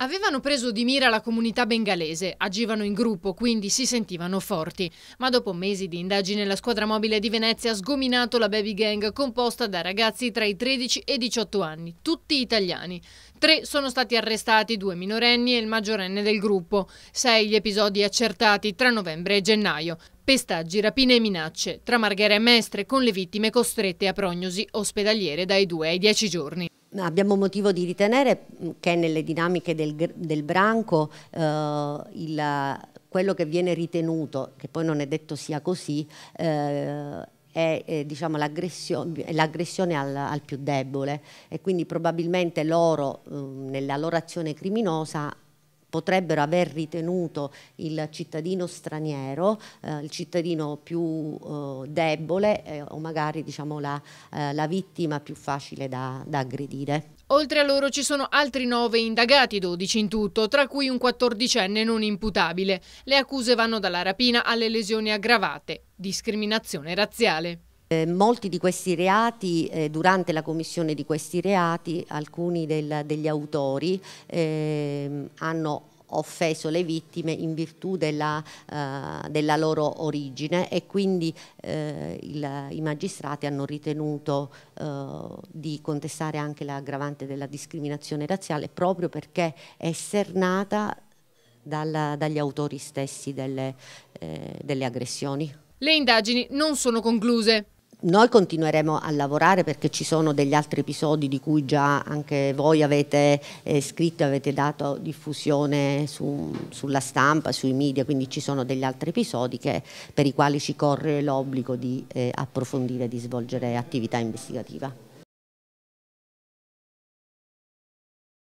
Avevano preso di mira la comunità bengalese, agivano in gruppo, quindi si sentivano forti. Ma dopo mesi di indagine la squadra mobile di Venezia ha sgominato la baby gang composta da ragazzi tra i 13 e i 18 anni, tutti italiani. Tre sono stati arrestati, due minorenni e il maggiorenne del gruppo. Sei gli episodi accertati tra novembre e gennaio. Pestaggi, rapine e minacce, tra Marghera e Mestre, con le vittime costrette a prognosi ospedaliere dai 2 ai 10 giorni abbiamo motivo di ritenere mm, che nelle dinamiche del, del branco eh, il, quello che viene ritenuto, che poi non è detto sia così, eh, è, è eh, diciamo, l'aggressione al, al, più debole e quindi probabilmente loro eh, nella loro azione criminosa potrebbero aver ritenuto il cittadino straniero, eh, il cittadino più eh, debole eh, o magari diciamo, la, eh, la, vittima più facile da, da aggredire. Oltre a loro ci sono altri nove indagati, 12 in tutto, tra cui un 14enne non imputabile. Le accuse vanno dalla rapina alle lesioni aggravate, discriminazione razziale. Eh, molti di questi reati, eh, durante la commissione di questi reati, alcuni del, degli autori eh, hanno offeso le vittime in virtù della, uh, della loro origine e quindi uh, il, i magistrati hanno ritenuto uh, di contestare anche l'aggravante della discriminazione razziale proprio perché è esternata dalla, dagli autori stessi delle, eh, delle aggressioni. Le indagini non sono concluse. Noi continueremo a lavorare perché ci sono degli altri episodi di cui già anche voi avete eh, scritto, avete dato diffusione su, sulla stampa, sui media, quindi ci sono degli altri episodi che, per i quali ci corre l'obbligo di eh, approfondire, di svolgere attività investigativa.